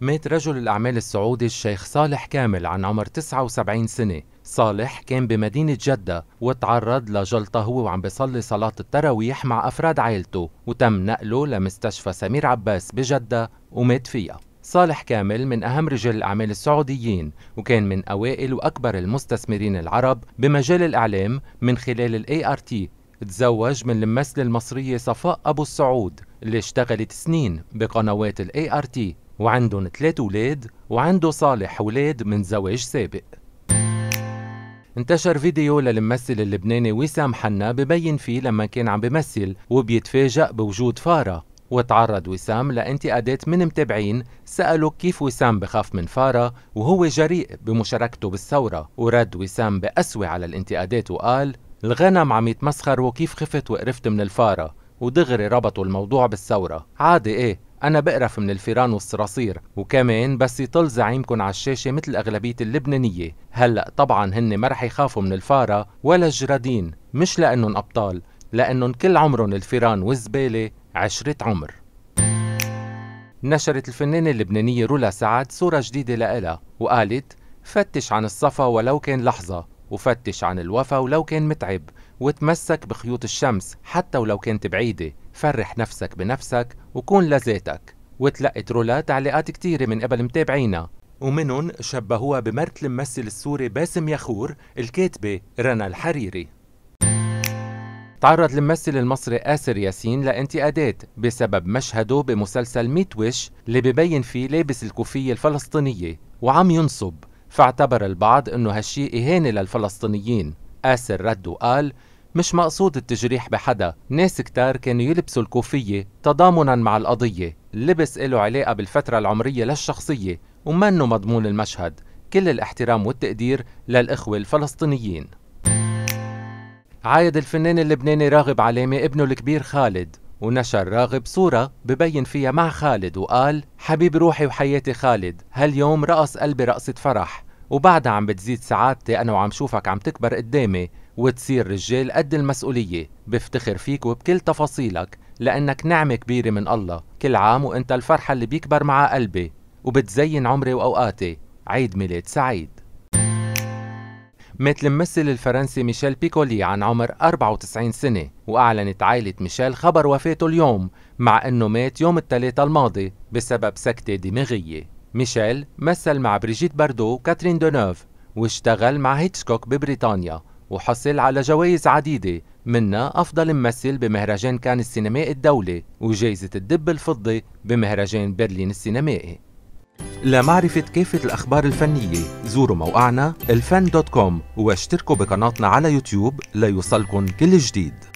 مات رجل الأعمال السعودي الشيخ صالح كامل عن عمر 79 سنة صالح كان بمدينة جدة وتعرض لجلطة هو وعم بيصلي صلاة التراويح مع أفراد عائلته وتم نقله لمستشفى سمير عباس بجدة ومات فيها صالح كامل من أهم رجال الأعمال السعوديين وكان من أوائل وأكبر المستثمرين العرب بمجال الإعلام من خلال الاي ار تي تزوج من الممثلة المصرية صفاء أبو السعود اللي اشتغلت سنين بقنوات الاي ار تي وعندهم ثلاث ولاد وعنده صالح ولاد من زواج سابق انتشر فيديو للممثل اللبناني وسام حنا ببين فيه لما كان عم بمثل وبيتفاجأ بوجود فارة وتعرض وسام لانتقادات من متابعين سألوا كيف وسام بخاف من فارة وهو جريء بمشاركته بالثورة ورد وسام بقسوة على الانتقادات وقال الغنم عم يتمسخروا كيف خفت وقرفت من الفارة ودغري ربطوا الموضوع بالثورة عادي ايه أنا بقرف من الفيران والصراصير وكمان بس يطل زعيمكن على الشاشة مثل أغلبية اللبنانية هلأ طبعا هن ما رح يخافوا من الفارة ولا الجرادين مش لأنهم أبطال لأنهم كل عمرهم الفيران والزبالة عشرة عمر نشرت الفنانة اللبنانية رولا سعد صورة جديدة لإلها وقالت فتش عن الصفا ولو كان لحظة وفتش عن الوفا ولو كان متعب وتمسك بخيوط الشمس حتى ولو كانت بعيدة فرح نفسك بنفسك وكون لذاتك وتلقت رولا تعليقات كتيرة من قبل متابعينا ومنهم شبهوها بمرت الممثل السوري باسم يخور الكاتبة رنا الحريري تعرض الممثل المصري آسر ياسين لانتقادات بسبب مشهده بمسلسل ميت ويش اللي ببين فيه لابس الكوفية الفلسطينية وعم ينصب فاعتبر البعض أنه هالشي إهانة للفلسطينيين آسر رد وقال مش مقصود التجريح بحدا ناس كتار كانوا يلبسوا الكوفية تضامنا مع القضية اللبس له علاقة بالفترة العمرية للشخصية ومنه مضمون المشهد كل الاحترام والتقدير للإخوة الفلسطينيين عايد الفنان اللبناني راغب علامة ابنه الكبير خالد ونشر راغب صورة ببين فيها مع خالد وقال حبيب روحي وحياتي خالد هاليوم رقص قلبي رقصة فرح وبعدها عم بتزيد سعادتي أنا وعم شوفك عم تكبر قدامي وتصير رجال قد المسؤولية بفتخر فيك وبكل تفاصيلك لأنك نعمة كبيرة من الله كل عام وأنت الفرحة اللي بيكبر مع قلبي وبتزين عمري وأوقاتي عيد ميلاد سعيد مثل الممثل الفرنسي ميشيل بيكولي عن عمر 94 سنة وأعلنت عائلة ميشيل خبر وفاته اليوم مع أنه مات يوم الثلاثاء الماضي بسبب سكتة دماغية ميشيل مثل مع بريجيت باردو وكاترين دونوف واشتغل مع هيتشكوك ببريطانيا وحصل على جوائز عديدة منها أفضل ممثل بمهرجان كان السينمائي الدولي وجائزة الدب الفضي بمهرجان برلين السينمائي لمعرفة كافة الأخبار الفنية زوروا موقعنا الفن دوت كوم واشتركوا بقناتنا على يوتيوب ليوصلكم كل جديد